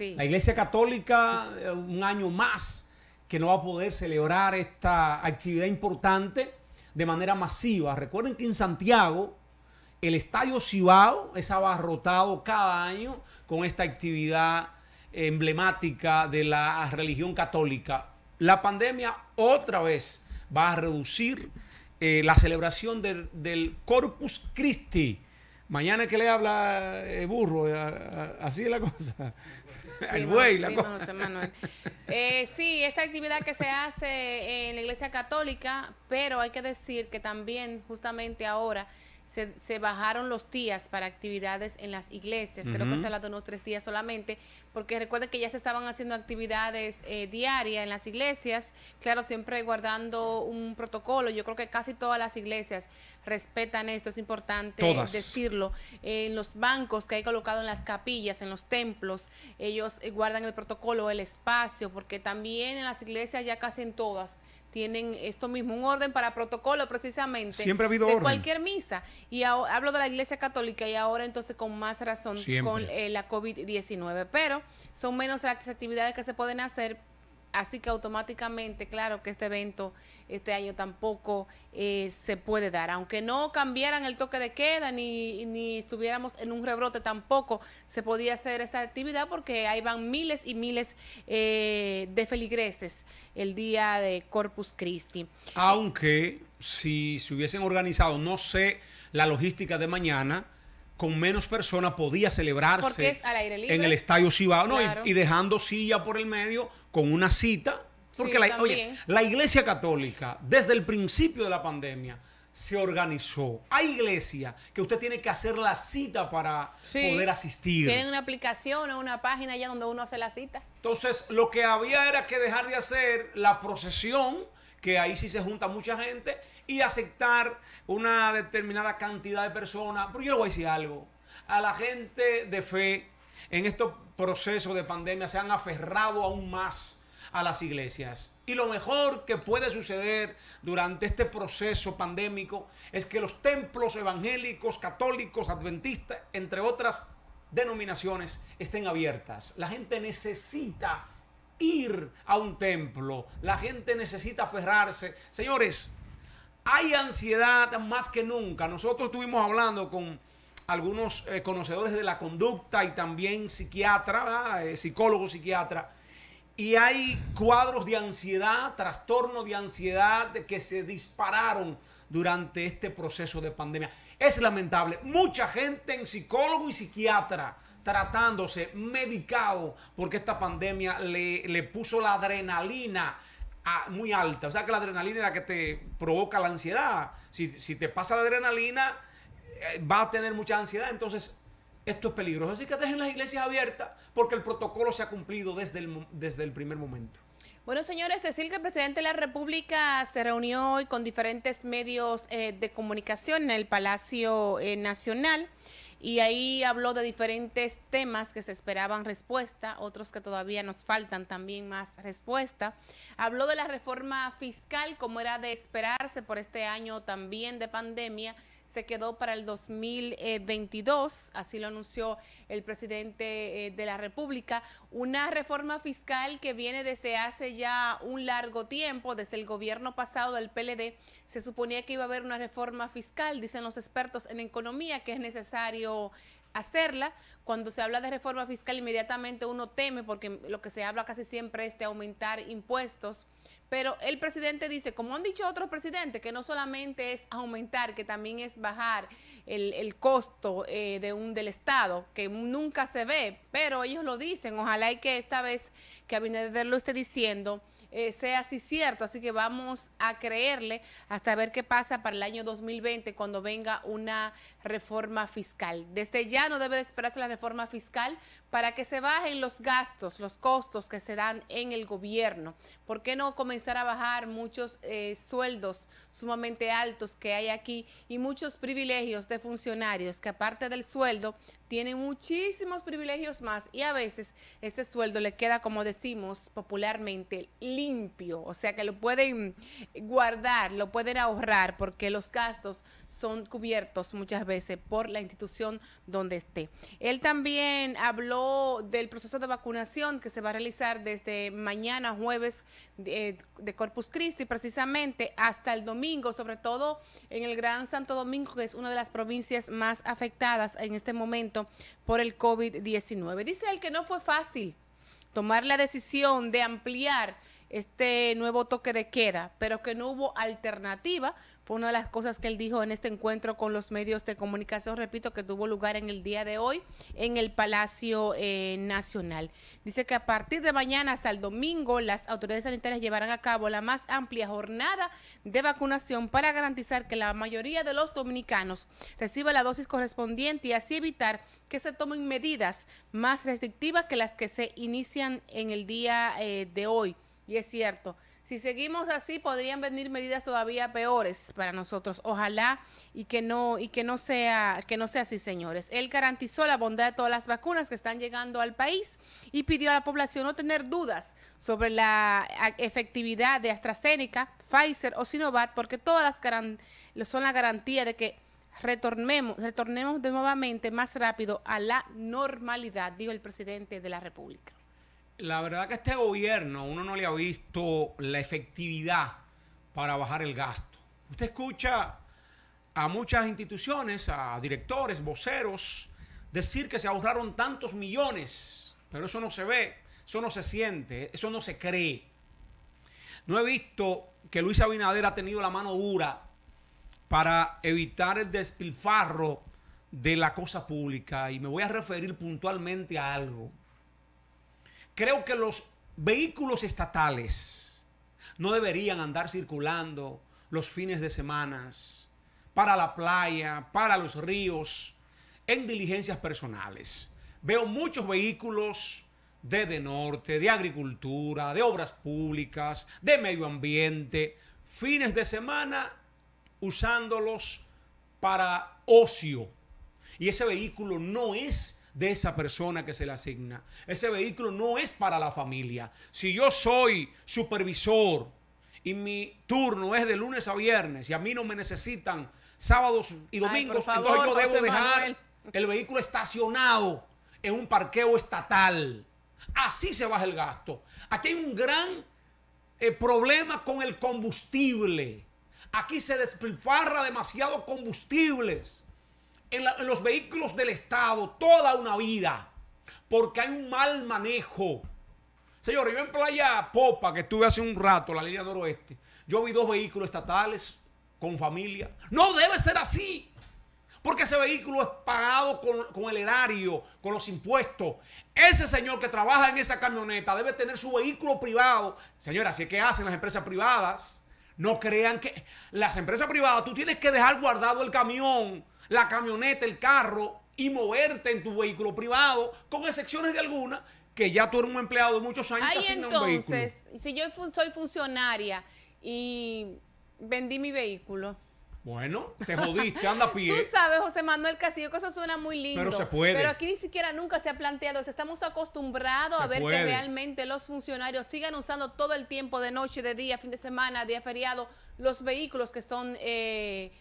La Iglesia Católica, eh, un año más, que no va a poder celebrar esta actividad importante de manera masiva. Recuerden que en Santiago el Estadio Cibao es abarrotado cada año con esta actividad emblemática de la religión católica. La pandemia otra vez va a reducir eh, la celebración del, Corpus Christi. Mañana que le habla eh, burro, así es la cosa la eh, sí, esta actividad que se hace en la Iglesia Católica, pero hay que decir que también justamente ahora se, bajaron los días para actividades en las iglesias. Creo que se las donó tres días solamente, porque recuerden que ya se estaban haciendo actividades eh, diarias en las iglesias, claro, siempre guardando un protocolo. Yo creo que casi todas las iglesias respetan esto, es importante decirlo. Eh, en los bancos que hay colocado en las capillas, en los templos, ellos eh, guardan el protocolo, el espacio, porque también en las iglesias ya casi en todas tienen esto mismo, un orden para protocolo precisamente. Siempre de cualquier misa. Y hablo de la Iglesia Católica y ahora entonces con más razón con eh, la COVID-19. Pero son menos las actividades que se pueden hacer Así que automáticamente, claro que este evento este año tampoco eh, se puede dar. Aunque no cambiaran el toque de queda ni, estuviéramos en un rebrote, tampoco se podía hacer esa actividad porque ahí van miles y miles eh, de feligreses el día de Corpus Christi. Aunque si se hubiesen organizado, no sé, la logística de mañana con menos personas podía celebrarse en el estadio Cibao y, dejando silla por el medio con una cita. Porque la, Iglesia Católica, desde el principio de la pandemia, se organizó. Hay iglesia que usted tiene que hacer la cita para poder asistir. Tienen una aplicación o una página allá donde uno hace la cita. Entonces, lo que había era que dejar de hacer la procesión, que ahí sí se junta mucha gente, y aceptar una determinada cantidad de personas. Porque yo le voy a decir algo. A la gente de fe en este proceso de pandemia se han aferrado aún más a las iglesias. Y lo mejor que puede suceder durante este proceso pandémico es que los templos evangélicos, católicos, adventistas, entre otras denominaciones, estén abiertas. La gente necesita ir a un templo. La gente necesita aferrarse. Señores, hay ansiedad más que nunca. Nosotros estuvimos hablando con algunos eh, conocedores de la conducta y también psiquiatra, eh, psicólogo psiquiatra, y hay cuadros de ansiedad, trastorno de ansiedad que se dispararon durante este proceso de pandemia. Es lamentable, mucha gente en psicólogo y psiquiatra tratándose, medicado, porque esta pandemia le, le puso la adrenalina muy alta. O sea que la adrenalina es la que te provoca la ansiedad. Si, si te pasa la adrenalina, eh, va a tener mucha ansiedad. Entonces, esto es peligroso. Así que dejen las iglesias abiertas porque el protocolo se ha cumplido desde el, desde el primer momento. Bueno, señores, decir que el presidente de la República se reunió hoy con diferentes medios eh, de comunicación en el Palacio eh, Nacional y ahí habló de diferentes temas que se esperaban respuesta, otros que todavía nos faltan también más respuesta. Habló de la reforma fiscal, como era de esperarse por este año también de pandemia se quedó para el 2022, así lo anunció el presidente eh, de la República, una reforma fiscal que viene desde hace ya un largo tiempo, desde el gobierno pasado del PLD, se suponía que iba a haber una reforma fiscal, dicen los expertos en economía, que es necesario hacerla. Cuando se habla de reforma fiscal, inmediatamente uno teme, porque lo que se habla casi siempre es de aumentar impuestos pero el presidente dice, como han dicho otros presidentes, que no solamente es aumentar, que también es bajar el, costo eh, de un, del Estado, que nunca se ve, pero ellos lo dicen. Ojalá y que esta vez que Abinader lo esté diciendo, eh, sea así cierto. Así que vamos a creerle hasta ver qué pasa para el año 2020 cuando venga una reforma fiscal. Desde ya no debe de esperarse la reforma fiscal para que se bajen los gastos, los costos que se dan en el gobierno. ¿Por qué no comenzar a bajar muchos eh, sueldos sumamente altos que hay aquí y muchos privilegios de funcionarios que aparte del sueldo tienen muchísimos privilegios más y a veces este sueldo le queda, como decimos popularmente, limpio, o sea que lo pueden guardar, lo pueden ahorrar porque los gastos son cubiertos muchas veces por la institución donde esté. Él también habló del proceso de vacunación que se va a realizar desde mañana jueves. Eh, eh, de Corpus Christi, precisamente hasta el domingo, sobre todo en el Gran Santo Domingo, que es una de las provincias más afectadas en este momento por el COVID-19. Dice él que no fue fácil tomar la decisión de ampliar este nuevo toque de queda, pero que no hubo alternativa. Fue una de las cosas que él dijo en este encuentro con los medios de comunicación, repito, que tuvo lugar en el día de hoy en el Palacio eh, Nacional. Dice que a partir de mañana hasta el domingo, las autoridades sanitarias llevarán a cabo la más amplia jornada de vacunación para garantizar que la mayoría de los dominicanos reciba la dosis correspondiente y así evitar que se tomen medidas más restrictivas que las que se inician en el día eh, de hoy. Y es cierto, si seguimos así podrían venir medidas todavía peores para nosotros. Ojalá y que no y que no sea que no sea así, señores. Él garantizó la bondad de todas las vacunas que están llegando al país y pidió a la población no tener dudas sobre la efectividad de AstraZeneca, Pfizer o Sinovac porque todas las son la garantía de que retornemos retornemos de nuevamente más rápido a la normalidad, dijo el presidente de la República la verdad que este gobierno uno no le ha visto la efectividad para bajar el gasto. Usted escucha a muchas instituciones, a directores, voceros, decir que se ahorraron tantos millones, pero eso no se ve, eso no se siente, eso no se cree. No he visto que Luis Abinader ha tenido la mano dura para evitar el despilfarro de la cosa pública y me voy a referir puntualmente a algo. Creo que los vehículos estatales no deberían andar circulando los fines de semanas para la playa, para los ríos, en diligencias personales. Veo muchos vehículos de de norte, de agricultura, de obras públicas, de medio ambiente, fines de semana usándolos para ocio. Y ese vehículo no es de esa persona que se le asigna. Ese vehículo no es para la familia. Si yo soy supervisor y mi turno es de lunes a viernes y a mí no me necesitan sábados y domingos, entonces yo debo dejar el vehículo estacionado en un parqueo estatal. Así se baja el gasto. Aquí hay un gran eh, problema con el combustible. Aquí se despilfarra demasiado combustibles en, los vehículos del Estado toda una vida porque hay un mal manejo. Señor, yo en Playa Popa, que estuve hace un rato, la línea noroeste, yo vi dos vehículos estatales con familia. No debe ser así. Porque ese vehículo es pagado con, el erario, con los impuestos. Ese señor que trabaja en esa camioneta debe tener su vehículo privado. Señora, así es que hacen las empresas privadas. No crean que las empresas privadas, tú tienes que dejar guardado el camión la camioneta, el carro y moverte en tu vehículo privado, con excepciones de alguna que ya tú eres un empleado de muchos años. Ahí entonces, si yo soy funcionaria y vendí mi vehículo. Bueno, te jodiste, anda a pie. Tú sabes, José Manuel Castillo, que eso suena muy lindo. Pero se puede. Pero aquí ni siquiera nunca se ha planteado. eso. estamos acostumbrados a ver que realmente los funcionarios sigan usando todo el tiempo, de noche, de día, fin de semana, día feriado, los vehículos que son eh,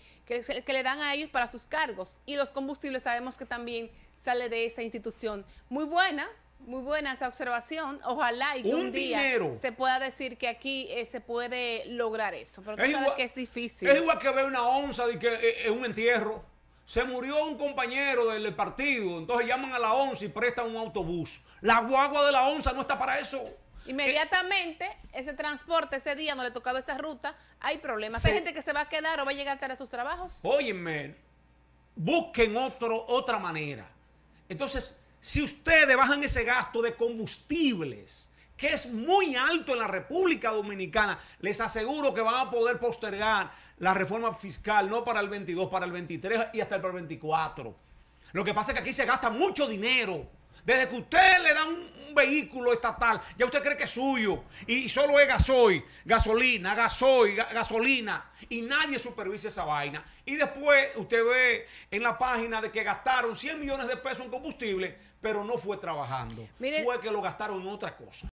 que, le dan a ellos para sus cargos. Y los combustibles sabemos que también sale de esa institución. Muy buena, muy buena esa observación. Ojalá y que un, día se pueda decir que aquí eh, se puede lograr eso. Pero tú sabes que es difícil. Es igual que ver una onza de que es eh, eh, un entierro. Se murió un compañero del partido, entonces llaman a la onza y prestan un autobús. La guagua de la onza no está para eso. Inmediatamente, ese transporte, ese día no le tocaba esa ruta, hay problemas. hay gente que se va a quedar o va a llegar tarde a sus trabajos. Óyeme, busquen otro, otra manera. Entonces, si ustedes bajan ese gasto de combustibles, que es muy alto en la República Dominicana, les aseguro que van a poder postergar la reforma fiscal, no para el 22, para el 23 y hasta el 24. Lo que pasa es que aquí se gasta mucho dinero. Desde que usted le da un, vehículo estatal, ya usted cree que es suyo y solo es gasoil, gasolina, gasoil, gasolina y nadie supervisa esa vaina. Y después usted ve en la página de que gastaron 100 millones de pesos en combustible, pero no fue trabajando. fue que lo gastaron en otra cosa.